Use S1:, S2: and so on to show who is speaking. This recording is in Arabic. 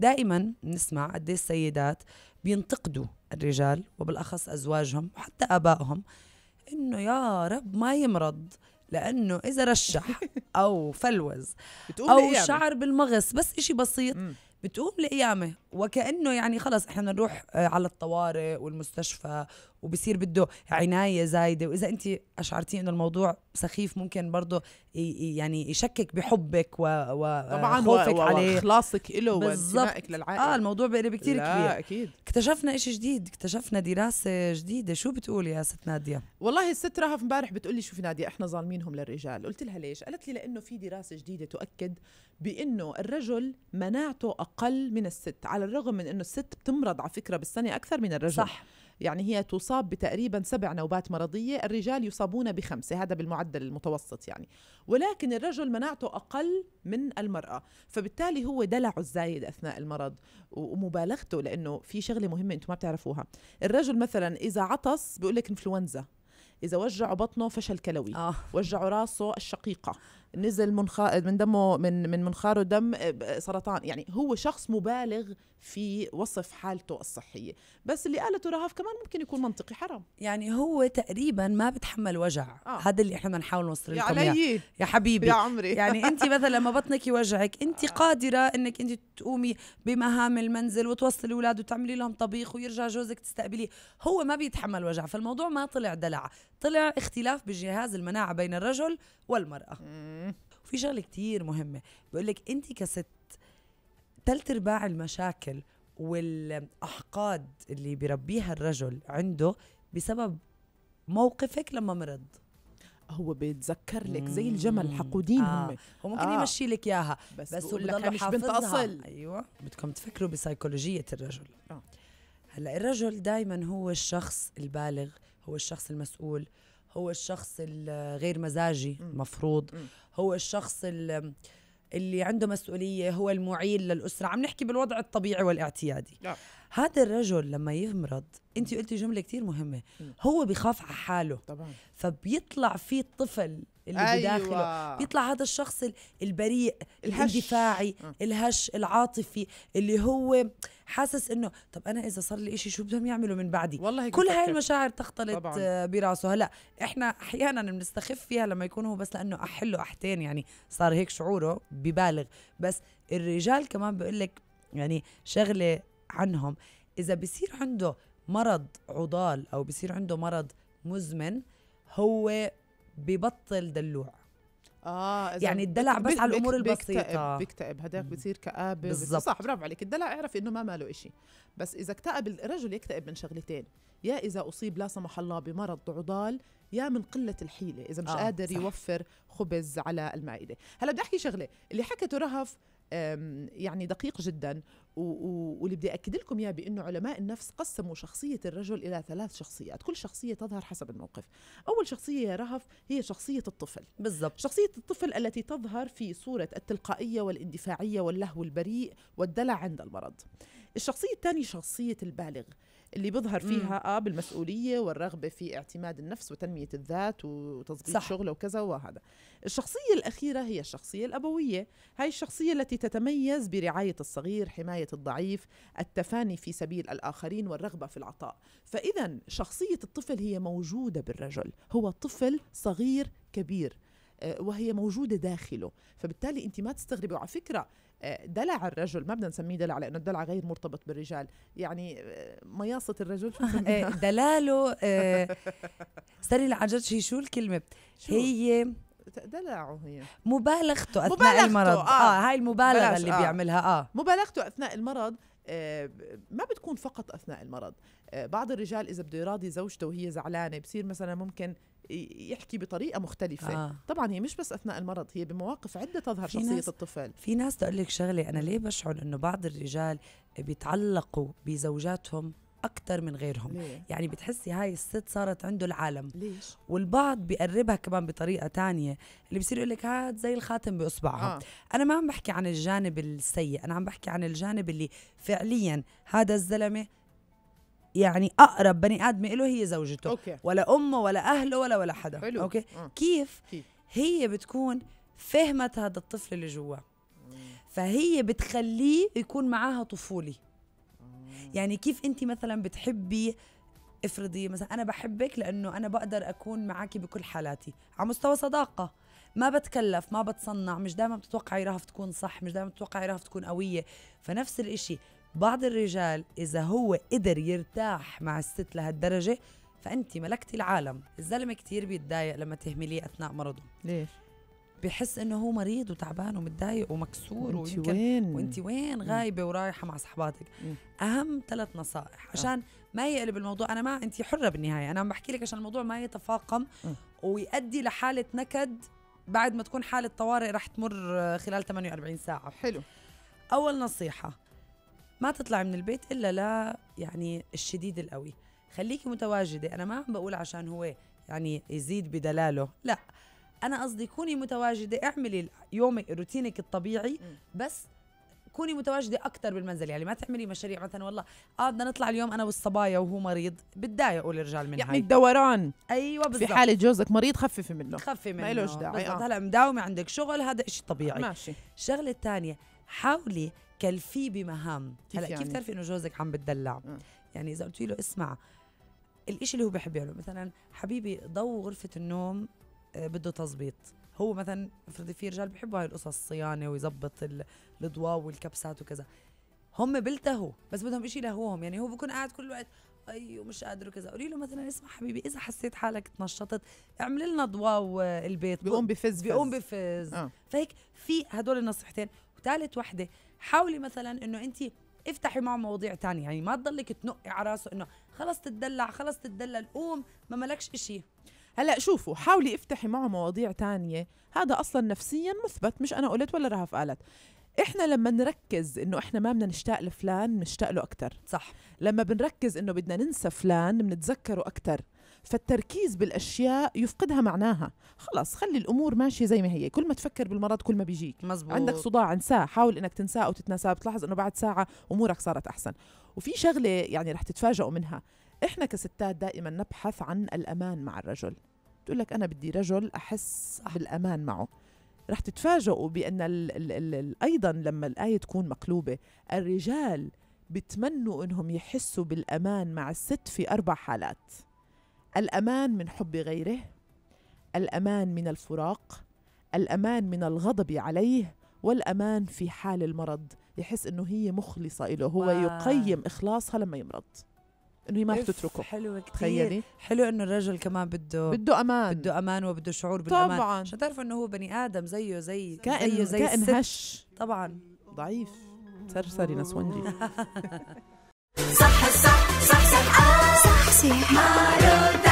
S1: دائما بنسمع قد إيه السيدات بينتقدوا الرجال وبالاخص ازواجهم وحتى ابائهم انه يا رب ما يمرض لانه اذا رشح او فلوز بتقوم او لقيامة. شعر بالمغص بس إشي بسيط مم. بتقوم لقيامه وكانه يعني خلص احنا نروح آه، على الطوارئ والمستشفى وبصير بده عنايه زايده واذا انت اشعرتي انه الموضوع سخيف ممكن برضه يعني يشكك بحبك و, و آه، طبعا خوفك و... عليه واخلاصك له وانتمائك للعائله اه الموضوع بقلب كثير كبير اكيد اكتشفنا
S2: شيء جديد اكتشفنا دراسه جديده شو بتقولي يا
S1: ست ناديه
S2: والله الست رهف امبارح بتقولي شوفي ناديه احنا ظالمينهم للرجال قلت لها ليش قالت لي لانه في دراسه جديده تؤكد بانه الرجل مناعته اقل من الست على الرغم من انه الست بتمرض على فكره بالسنه اكثر من الرجل صح يعني هي تصاب بتقريبا سبع نوبات مرضية الرجال يصابون بخمسة هذا بالمعدل المتوسط يعني ولكن الرجل مناعته أقل من المرأة فبالتالي هو دلعه الزايد أثناء المرض ومبالغته لأنه في شغلة مهمة أنتم ما بتعرفوها الرجل مثلا إذا عطس بيقول لك إنفلونزا إذا وجعوا بطنه فشل كلوي آه. وجعوا راسه الشقيقة نزل منخ... من دمه من من منخاره دم آه، آه، سرطان يعني هو شخص مبالغ في وصف حالته الصحيه بس اللي قالته رهف كمان ممكن يكون منطقي حرام يعني هو تقريبا ما بتحمل وجع آه. هذا
S1: اللي احنا بنحاول نوصل لكم يا, يا حبيبي يا عمري يعني انت مثلا لما بطنك يوجعك انت آه. قادره انك انت تقومي بمهام المنزل وتوصلي الاولاد وتعملي لهم طبيخ ويرجع جوزك تستقبليه هو ما بيتحمل وجع فالموضوع ما طلع دلع طلع اختلاف بجهاز المناعه بين الرجل والمراه مم. في شغله كتير مهمه بقول لك انت كست ثلاث ارباع المشاكل والاحقاد اللي بيربيها الرجل عنده بسبب موقفك لما مرض هو بيتذكر لك زي الجمل حقودين آه. هم هو ممكن آه. يمشي لك اياها بس, بس هو لك مش بنت اصل ايوه بدكم تفكروا بسيكولوجيه الرجل آه. هلا الرجل دائما هو الشخص البالغ هو الشخص المسؤول هو الشخص الغير مزاجي المفروض هو الشخص اللي عنده مسؤوليه هو المعيل للاسره عم نحكي بالوضع الطبيعي والاعتيادي لا. هذا الرجل لما يمرض انت قلتي جمله كثير مهمه هو بخاف على حاله طبعا فبيطلع فيه الطفل اللي أيوة. بداخله بيطلع هذا الشخص البريء الهش. الاندفاعي أه. الهش العاطفي اللي هو حاسس انه طب انا اذا صار لي شيء شو بدهم يعملوا من بعدي والله كل هاي المشاعر تختلط طبعاً. براسه هلا احنا احيانا بنستخف فيها لما يكون هو بس لانه احله احتين يعني صار هيك شعوره ببالغ بس الرجال كمان بيقول لك يعني شغله عنهم اذا بصير عنده مرض عضال او بصير عنده مرض مزمن هو ببطل دلوع
S2: اه إذا يعني الدلع بس بيك على الامور البسيطه بيكتئب بيكتئب هداك بصير كابه بالزبط. صح برافو عليك الدلع اعرف انه ما ماله إشي بس اذا اكتئب الرجل يكتئب من شغلتين يا اذا اصيب لا سمح الله بمرض عضال يا من قله الحيله اذا مش آه قادر صح. يوفر خبز على المائده هلا بدي احكي شغله اللي حكته رهف يعني دقيق جدا واللي بدي أكد لكم إياه بأنه علماء النفس قسموا شخصية الرجل إلى ثلاث شخصيات كل شخصية تظهر حسب الموقف أول شخصية يا رهف هي شخصية الطفل بالضبط شخصية الطفل التي تظهر في صورة التلقائية والاندفاعية واللهو البريء والدلع عند المرض الشخصية الثانية شخصية البالغ اللي بيظهر فيها اه بالمسؤوليه والرغبه في اعتماد النفس وتنميه الذات وتظبيط شغله وكذا وهذا الشخصيه الاخيره هي الشخصيه الابويه هاي الشخصيه التي تتميز برعايه الصغير حمايه الضعيف التفاني في سبيل الاخرين والرغبه في العطاء فاذا شخصيه الطفل هي موجوده بالرجل هو طفل صغير كبير آه، وهي موجودة داخله فبالتالي أنت ما تستغربي وعلى فكرة دلع الرجل ما بدنا نسميه دلع لانه الدلع غير مرتبط بالرجال يعني آه، مياصه الرجل إيه، دلاله آه، استني العجج شي شو الكلمه شو؟ هي دلعه هي مبالغته اثناء مبالغته المرض آه. اه هاي المبالغه اللي آه. بيعملها اه مبالغته اثناء المرض آه ما بتكون فقط اثناء المرض آه بعض الرجال اذا بده يراضي زوجته وهي زعلانه بصير مثلا ممكن يحكي بطريقه مختلفه آه. طبعا هي مش بس اثناء المرض هي بمواقف عده تظهر شخصيه ناس الطفل في ناس
S1: تقول لك شغله انا ليه بشعر انه بعض الرجال بيتعلقوا بزوجاتهم اكثر من غيرهم ليه؟ يعني بتحسي هاي الست صارت عنده العالم ليش والبعض بيقربها كمان بطريقه تانية اللي بصير يقول لك هاد زي الخاتم باصبعها آه. انا ما عم بحكي عن الجانب السيء انا عم بحكي عن الجانب اللي فعليا هذا الزلمه يعني اقرب بني ادم له هي زوجته أوكي. ولا امه ولا اهله ولا ولا حدا حلو. اوكي أه. كيف؟, كيف هي بتكون فهمت هذا الطفل اللي جواه فهي بتخليه يكون معاها طفولي يعني كيف انت مثلا بتحبي افرضي مثلا انا بحبك لانه انا بقدر اكون معك بكل حالاتي على مستوى صداقه ما بتكلف ما بتصنع مش دائما بتتوقعي رهف تكون صح مش دائما بتتوقعي رهف تكون قويه فنفس الإشي بعض الرجال إذا هو قدر يرتاح مع الست لهالدرجة فأنت ملكتي العالم الزلمة كتير بيتضايق لما تهمليه أثناء مرضه ليش؟ بحس انه هو مريض وتعبان ومتضايق ومكسور وانت وين وانت وين غايبه ورايحه مع صحباتك اهم ثلاث نصائح آه. عشان ما يقلب الموضوع انا ما انت حره بالنهايه انا عم بحكي لك عشان الموضوع ما يتفاقم ويؤدي لحاله نكد بعد ما تكون حاله طوارئ رح تمر خلال 48 ساعه حلو اول نصيحه ما تطلعي من البيت الا لا يعني الشديد القوي خليكي متواجده انا ما عم بقول عشان هو يعني يزيد بدلاله لا انا قصدي كوني متواجده اعملي يومك روتينك الطبيعي بس كوني متواجده اكثر بالمنزل يعني ما تعملي مشاريع مثلا والله اه بدنا نطلع اليوم انا والصبايا وهو مريض بتضايقوا الرجال من يعني هاي. الدوران
S2: ايوه بالضبط في حاله جوزك مريض خففي منه خففي منه ما لهش داعي آه. هلا
S1: مداومه عندك شغل هذا شيء طبيعي ماشي الشغله الثانيه حاولي كلفيه بمهام كيف هلا يعني؟ كيف تعرفي انه جوزك عم بتدلع م. آه. يعني اذا قلت له اسمع الإشي اللي هو بحب يعمله مثلا حبيبي ضو غرفه النوم آه، بده تظبيط هو مثلا افرضي في رجال بحبوا هاي القصص الصيانه ويظبط الاضواء والكبسات وكذا هم بلتهوا بس بدهم إشي لهوهم يعني هو بكون قاعد كل الوقت ايوه مش قادر وكذا قولي له مثلا اسمع حبيبي اذا حسيت حالك تنشطت اعمل لنا ضواو البيت بيقوم بفز بيقوم بفز آه. فهيك في هدول النصيحتين وثالث وحده حاولي مثلا انه انت افتحي معه مواضيع تانية يعني ما تضلك تنقي على راسه
S2: انه خلص تدلع خلص تدلل قوم ما ملكش اشي هلا شوفوا حاولي افتحي معه مواضيع تانية هذا اصلا نفسيا مثبت مش انا قلت ولا رهف قالت احنا لما نركز انه احنا ما بدنا نشتاق لفلان بنشتاق له اكثر صح لما بنركز انه بدنا ننسى فلان بنتذكره اكثر فالتركيز بالاشياء يفقدها معناها خلاص خلي الامور ماشيه زي ما هي كل ما تفكر بالمرض كل ما بيجيك مزبوط. عندك صداع انساه حاول انك تنساه او تتناساه بتلاحظ انه بعد ساعه امورك صارت احسن وفي شغله يعني رح تتفاجئوا منها احنا كستات دائما نبحث عن الامان مع الرجل تقول لك انا بدي رجل احس بالامان معه رح تتفاجئوا بان الـ الـ الـ الـ ايضا لما الايه تكون مقلوبه الرجال بتمنوا انهم يحسوا بالامان مع الست في اربع حالات الامان من حب غيره الامان من الفراق الامان من الغضب عليه والامان في حال المرض يحس انه هي مخلصه له هو واو. يقيم اخلاصها لما يمرض انه هي ما رح تتركه حلو كثير
S1: حلو انه الرجل كمان بده
S2: بده امان بده امان وبده شعور بالامان طبعا
S1: عشان تعرفوا انه هو بني ادم زيه زي كائن زيه زي كائن الست. هش طبعا
S2: ضعيف سرسري نسونجي صح صح صح صح آه، صح صح مع آه، آه،